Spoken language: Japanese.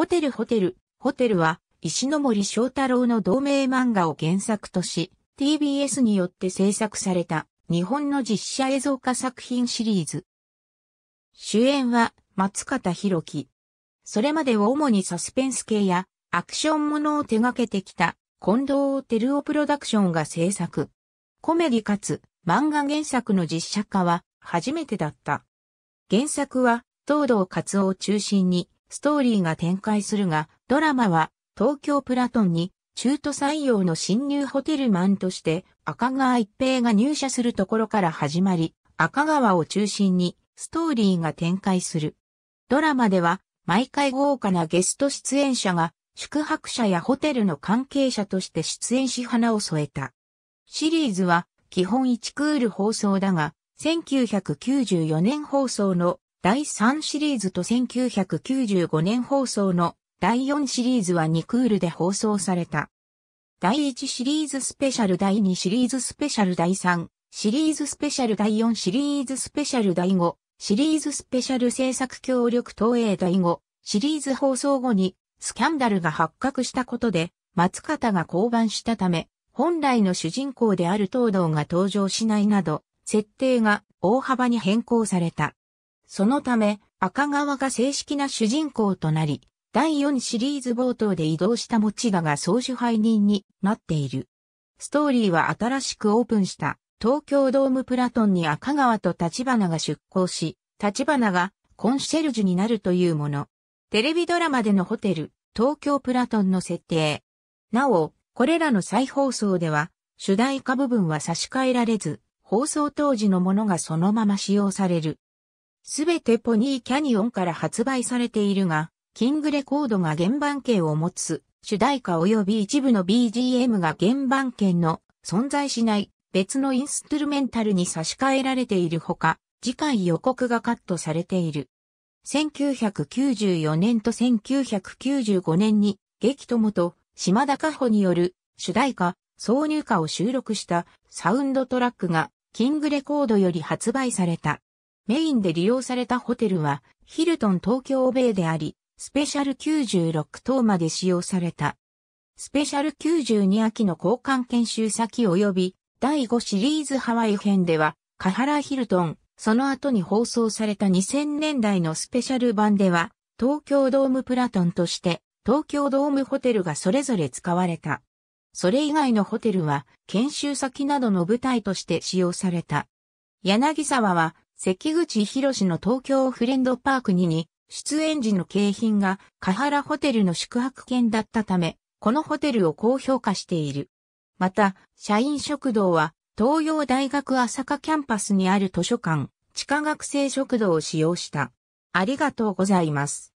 ホテルホテル、ホテルは、石森章太郎の同名漫画を原作とし、TBS によって制作された日本の実写映像化作品シリーズ。主演は松方弘樹。それまでは主にサスペンス系やアクションものを手掛けてきた近藤テルオプロダクションが制作。コメディかつ漫画原作の実写化は初めてだった。原作は東堂克夫を中心にストーリーが展開するが、ドラマは東京プラトンに中途採用の新入ホテルマンとして赤川一平が入社するところから始まり、赤川を中心にストーリーが展開する。ドラマでは毎回豪華なゲスト出演者が宿泊者やホテルの関係者として出演し花を添えた。シリーズは基本1クール放送だが、1994年放送の第3シリーズと1995年放送の第4シリーズは2クールで放送された。第1シリーズスペシャル第2シリーズスペシャル第3シリーズスペシャル第4シリーズスペシャル第5シリーズスペシャル制作協力投影第5シリーズ放送後にスキャンダルが発覚したことで松方が降板したため本来の主人公である東堂が登場しないなど設定が大幅に変更された。そのため、赤川が正式な主人公となり、第4シリーズ冒頭で移動した持田が総支配人になっている。ストーリーは新しくオープンした東京ドームプラトンに赤川と立花が出向し、立花がコンシェルジュになるというもの。テレビドラマでのホテル、東京プラトンの設定。なお、これらの再放送では、主題歌部分は差し替えられず、放送当時のものがそのまま使用される。すべてポニーキャニオンから発売されているが、キングレコードが原版権を持つ主題歌及び一部の BGM が原版権の存在しない別のインストゥルメンタルに差し替えられているほか、次回予告がカットされている。1994年と1995年に、劇友と島田加穂による主題歌、挿入歌を収録したサウンドトラックがキングレコードより発売された。メインで利用されたホテルは、ヒルトン東京米であり、スペシャル96等まで使用された。スペシャル92秋の交換研修先及び、第5シリーズハワイ編では、カハラヒルトン、その後に放送された2000年代のスペシャル版では、東京ドームプラトンとして、東京ドームホテルがそれぞれ使われた。それ以外のホテルは、研修先などの舞台として使用された。柳沢は、関口博の東京フレンドパーク2に、出演時の景品が、カハラホテルの宿泊券だったため、このホテルを高評価している。また、社員食堂は、東洋大学朝霞キャンパスにある図書館、地下学生食堂を使用した。ありがとうございます。